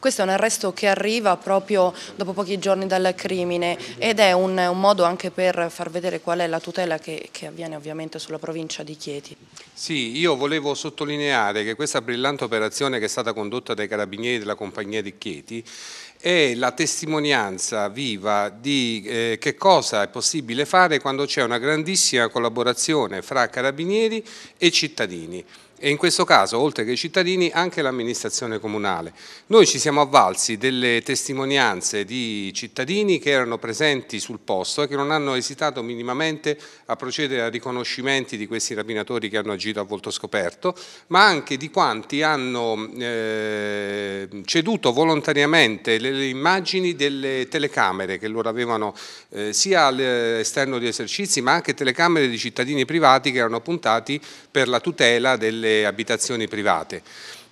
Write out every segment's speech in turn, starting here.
Questo è un arresto che arriva proprio dopo pochi giorni dal crimine ed è un, un modo anche per far vedere qual è la tutela che, che avviene ovviamente sulla provincia di Chieti. Sì, io volevo sottolineare che questa brillante operazione che è stata condotta dai carabinieri della compagnia di Chieti è la testimonianza viva di eh, che cosa è possibile fare quando c'è una grandissima collaborazione fra carabinieri e cittadini e in questo caso oltre che i cittadini anche l'amministrazione comunale. Noi ci siamo avvalsi delle testimonianze di cittadini che erano presenti sul posto e che non hanno esitato minimamente a procedere a riconoscimenti di questi rapinatori che hanno agito a volto scoperto, ma anche di quanti hanno eh, ceduto volontariamente le, le, immagini delle telecamere che loro avevano eh, sia all'esterno di esercizi ma anche telecamere di cittadini privati che erano puntati per la tutela delle delle abitazioni private.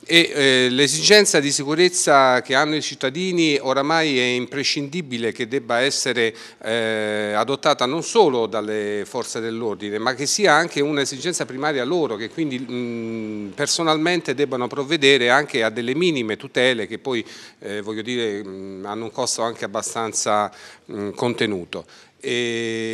Eh, l'esigenza di sicurezza che hanno i cittadini oramai è imprescindibile che debba essere eh, adottata non solo dalle forze dell'ordine ma che sia anche un'esigenza primaria loro che quindi mh, personalmente debbano provvedere anche a delle minime tutele che poi eh, voglio dire mh, hanno un costo anche abbastanza mh, contenuto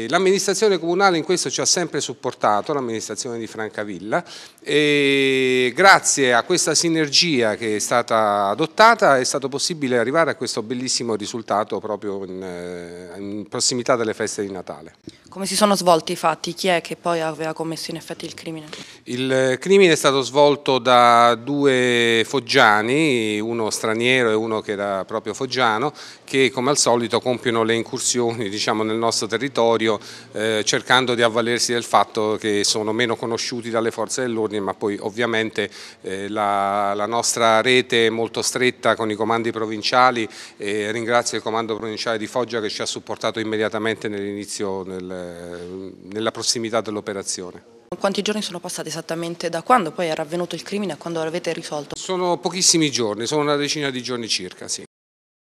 l'amministrazione comunale in questo ci ha sempre supportato, l'amministrazione di Francavilla, e grazie a questa sinergia che è stata adottata è stato possibile arrivare a questo bellissimo risultato proprio in, eh, in prossimità delle feste di Natale. Come si sono svolti i fatti? Chi è che poi aveva commesso in effetti il crimine? Il eh, crimine è stato svolto da due foggiani, uno straniero e uno che era proprio foggiano, che come al solito compiono le incursioni diciamo, nel nostro territorio eh, cercando di avvalersi del fatto che sono meno conosciuti dalle forze dell'ordine, ma poi ovviamente eh, la, la, nostra rete è molto stretta con i comandi provinciali e ringrazio il comando provinciale di Foggia che ci ha supportato immediatamente nell'inizio del eh, nella prossimità dell'operazione. Quanti giorni sono passati esattamente da quando poi era avvenuto il crimine a quando l'avete risolto? Sono pochissimi giorni, sono una decina di giorni circa, sì.